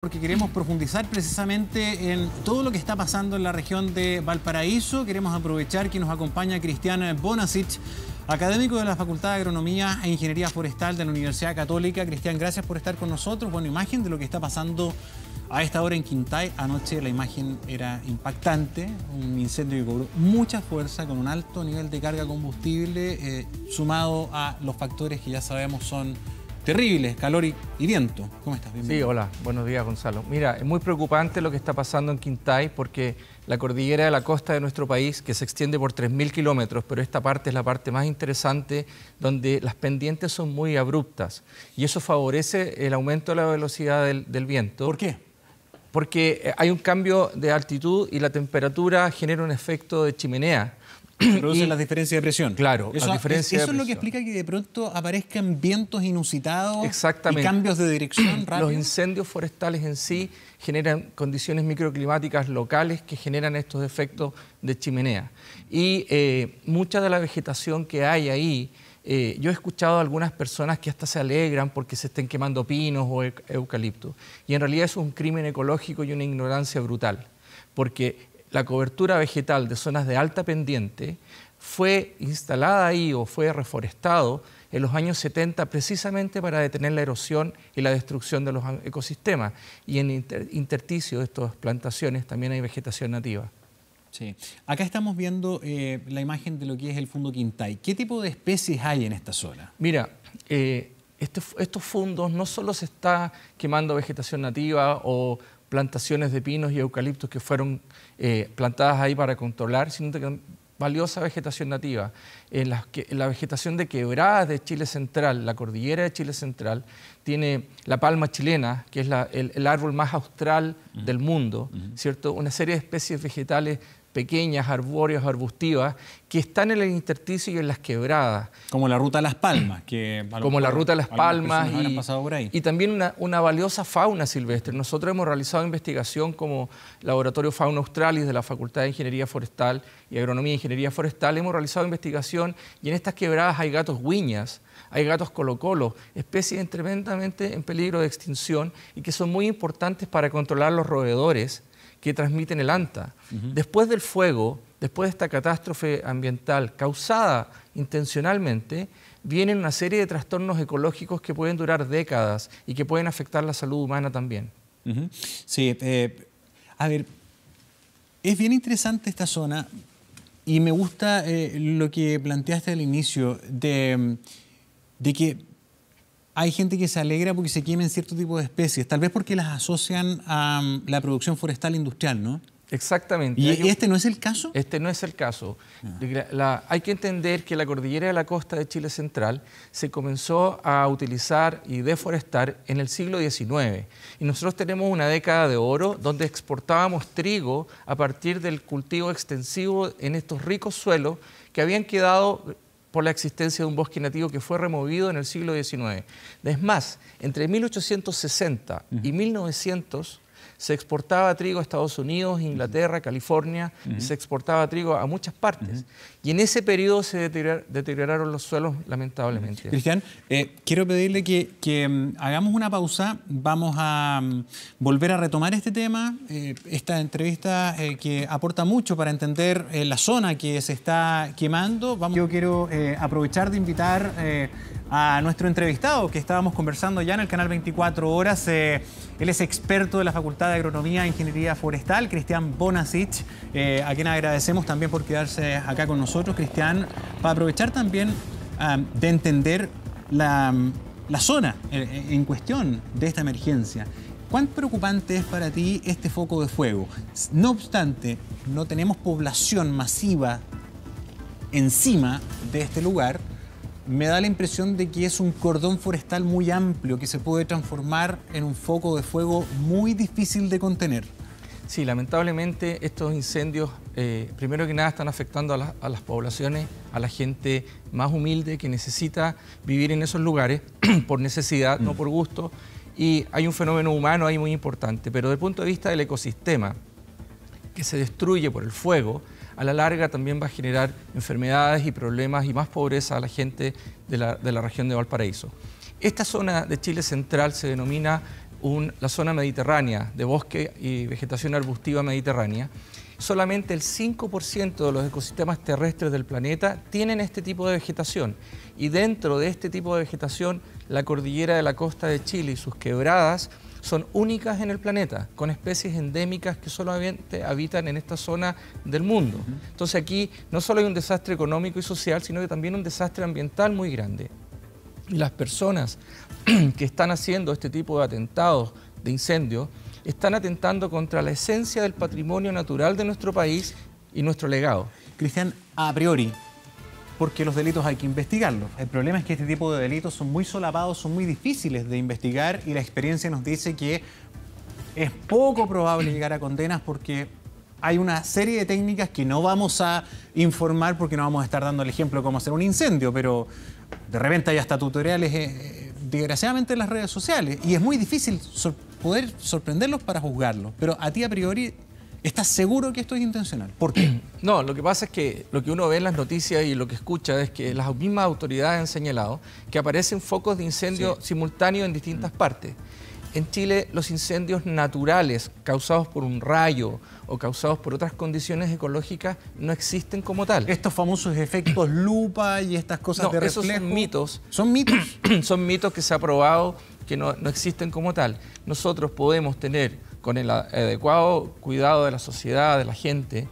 porque queremos profundizar precisamente en todo lo que está pasando en la región de Valparaíso. Queremos aprovechar que nos acompaña Cristiana Bonasic, académico de la Facultad de Agronomía e Ingeniería Forestal de la Universidad Católica. Cristian, gracias por estar con nosotros. Bueno, imagen de lo que está pasando a esta hora en Quintay. Anoche la imagen era impactante, un incendio que cobró mucha fuerza con un alto nivel de carga combustible, eh, sumado a los factores que ya sabemos son Terrible, calor y, viento. ¿Cómo estás? Bienvenido. Sí, hola, buenos días Gonzalo. Mira, es muy preocupante lo que está pasando en Quintay porque la cordillera de la costa de nuestro país, que se extiende por 3.000 kilómetros, pero esta parte es la parte más interesante, donde las pendientes son muy abruptas y eso favorece el aumento de la velocidad del viento. ¿Por qué? Porque eh, hay un cambio de altitud y la temperatura genera un efecto de chimenea Produce las diferencias de presión. Claro, eso, es, eso es lo que explica que de pronto aparezcan vientos inusitados y cambios de dirección Los incendios forestales en sí generan condiciones microclimáticas locales que generan estos efectos de chimenea. Y eh, mucha de la vegetación que hay ahí, eh, yo he escuchado a algunas personas que hasta se alegran porque se estén quemando pinos o eucaliptos. Y en realidad es un crimen ecológico y una ignorancia brutal, porque la cobertura vegetal de zonas de alta pendiente fue instalada ahí o fue reforestado en los años 70 precisamente para detener la erosión y la destrucción de los ecosistemas. Y en inter intersticio de estas plantaciones también hay vegetación nativa. Sí. Acá estamos viendo eh, la imagen de lo que es el fondo Quintay. ¿Qué tipo de especies hay en esta zona? Mira, eh, este estos fondos no solo se está quemando vegetación nativa o, plantaciones de pinos y eucaliptos que fueron eh, plantadas ahí para controlar, sino que valiosa vegetación nativa. En la, que la, vegetación de quebradas de Chile Central, la cordillera de Chile Central, tiene la palma chilena, que es el, árbol más austral del mundo, ¿cierto? Una serie de especies vegetales pequeñas, arbóreas, arbustivas, que están en el intersticio y en las quebradas. Como la ruta de Las Palmas. que Como la ruta de Las Palmas. Y, y también una, valiosa fauna silvestre. Nosotros hemos realizado investigación como Laboratorio Fauna Australis de la Facultad de Ingeniería Forestal y Agronomía e Ingeniería Forestal. Hemos realizado investigación y en estas quebradas hay gatos guiñas, hay gatos colocolo, especies tremendamente en peligro de extinción y que son muy importantes para controlar los roedores que transmiten el ANTA. Después del fuego, después de esta catástrofe ambiental causada intencionalmente, vienen una serie de trastornos ecológicos que pueden durar décadas y que pueden afectar la salud humana también. Sí, eh, a ver, es bien interesante esta zona y me gusta eh, lo que planteaste al inicio de, de que hay gente que se alegra porque se quemen cierto tipo de especies, tal vez porque las asocian a mm, la producción forestal industrial, ¿no? Exactamente. ¿Y este no es el caso? Este no es el caso. Ah. hay que entender que la cordillera de la costa de Chile Central se comenzó a utilizar y deforestar en el siglo XIX. Y nosotros tenemos una década de oro donde exportábamos trigo a partir del cultivo extensivo en estos ricos suelos que habían quedado por la existencia de un bosque nativo que fue removido en el siglo XIX. Es más, entre 1860 y 1900 se exportaba trigo a Estados Unidos, Inglaterra, California, se exportaba trigo a muchas partes. Y en ese periodo se deterioraron los suelos, lamentablemente. Cristian, eh, quiero pedirle que, mm, hagamos una pausa. Vamos a mm, volver a retomar este tema, eh, esta entrevista eh, que aporta mucho para entender la zona que se está quemando. Yo quiero aprovechar de invitar a nuestro entrevistado que estábamos conversando ya en el canal 24 Horas. Eh, él es experto de la Facultad de Agronomía e Ingeniería Forestal, Cristian Bonasich, eh, a quien agradecemos también por quedarse acá con nosotros, Cristian, para aprovechar también de entender la, zona eh, en cuestión de esta emergencia. ¿Cuán preocupante es para ti este foco de fuego? No obstante, no tenemos población masiva encima de este lugar, me da la impresión de que es un cordón forestal muy amplio que se puede transformar en un foco de fuego muy difícil de contener. Sí, lamentablemente estos incendios, eh, primero que nada, están afectando a, las poblaciones, a la gente más humilde que necesita vivir en esos lugares por necesidad, no por gusto. Y hay un fenómeno humano ahí muy importante, pero desde el punto de vista del ecosistema que se destruye por el fuego, a la larga también va a generar enfermedades y problemas y más pobreza a la gente de la, región de Valparaíso. Esta zona de Chile central se denomina la zona mediterránea de bosque y vegetación arbustiva mediterránea. Solamente el 5% de los ecosistemas terrestres del planeta tienen este tipo de vegetación y dentro de este tipo de vegetación la cordillera de la costa de Chile y sus quebradas son únicas en el planeta, con especies endémicas que solamente habitan en esta zona del mundo. Entonces aquí no solo hay un desastre económico y social, sino que también un desastre ambiental muy grande. Y las personas que están haciendo este tipo de atentados, de incendios, están atentando contra la esencia del patrimonio natural de nuestro país y nuestro legado. Cristian, a priori, porque los delitos hay que investigarlos. El problema es que este tipo de delitos son muy solapados, son muy difíciles de investigar y la experiencia nos dice que es poco probable llegar a condenas porque hay una serie de técnicas que no vamos a informar porque no vamos a estar dando el ejemplo de cómo hacer un incendio, pero de repente hay hasta tutoriales, eh, eh, desgraciadamente, en las redes sociales y es muy difícil poder sorprenderlos para juzgarlos. Pero a ti a priori ¿Estás seguro que esto es intencional? ¿Por qué? No, lo que pasa es que lo que uno ve en las noticias y lo que escucha es que las mismas autoridades han señalado que aparecen focos de incendio simultáneo simultáneos en distintas partes. En Chile los incendios naturales causados por un rayo o causados por otras condiciones ecológicas no existen como tal. Estos famosos efectos lupa y estas cosas de reflejo. Esos son mitos. Son mitos. son mitos que se ha probado que no existen como tal. Nosotros podemos tener con el adecuado cuidado de la sociedad, de la gente,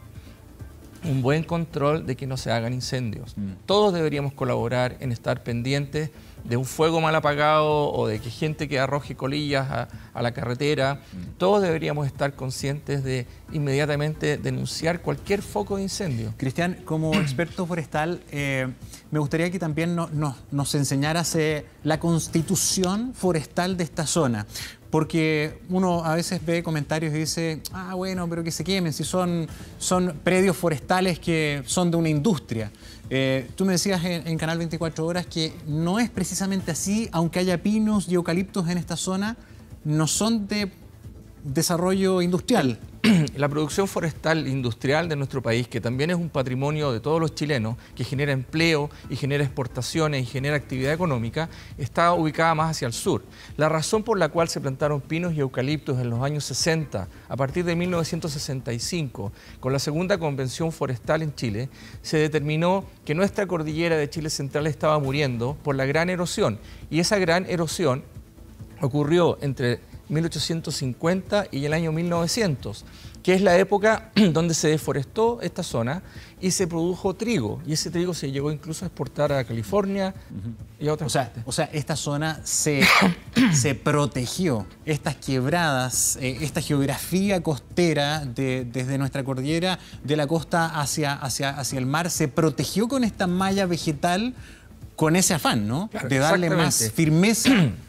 un buen control de que no se hagan incendios. Mm. Todos deberíamos colaborar en estar pendientes de un fuego mal apagado o de que gente que arroje colillas a, la carretera, mm. todos deberíamos estar conscientes de inmediatamente denunciar cualquier foco de incendio. Cristian, como experto forestal, eh, me gustaría que también nos enseñaras la constitución forestal de esta zona. Porque uno a veces ve comentarios y dice, ah, bueno, pero que se quemen, si son, son predios forestales que son de una industria. Eh, tú me decías en, en Canal 24 Horas que no es precisamente precisamente así, aunque haya pinos y eucaliptos en esta zona, no son de desarrollo industrial. la producción forestal industrial de nuestro país, que también es un patrimonio de todos los chilenos, que genera empleo y genera exportaciones y genera actividad económica, está ubicada más hacia el sur. La razón por la cual se plantaron pinos y eucaliptos en los años 60, a partir de 1965, con la segunda convención forestal en Chile, se determinó que nuestra cordillera de Chile Central estaba muriendo por la gran erosión. Y esa gran erosión ocurrió entre 1850 y el año 1900, que es la época donde se deforestó esta zona y se produjo trigo. Y ese trigo se llegó incluso a exportar a California y a otras o sea, esta zona se, se protegió. Estas quebradas, eh, esta geografía costera desde nuestra cordillera de la costa hacia, hacia, hacia el mar se protegió con esta malla vegetal con ese afán, ¿no? de darle más firmeza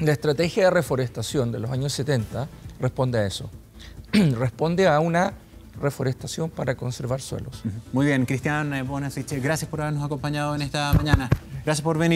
La estrategia de reforestación de los años 70 responde a eso. responde a una reforestación para conservar suelos. Muy bien, Cristian Bonasich, eh, gracias por habernos acompañado en esta mañana. Gracias por venir.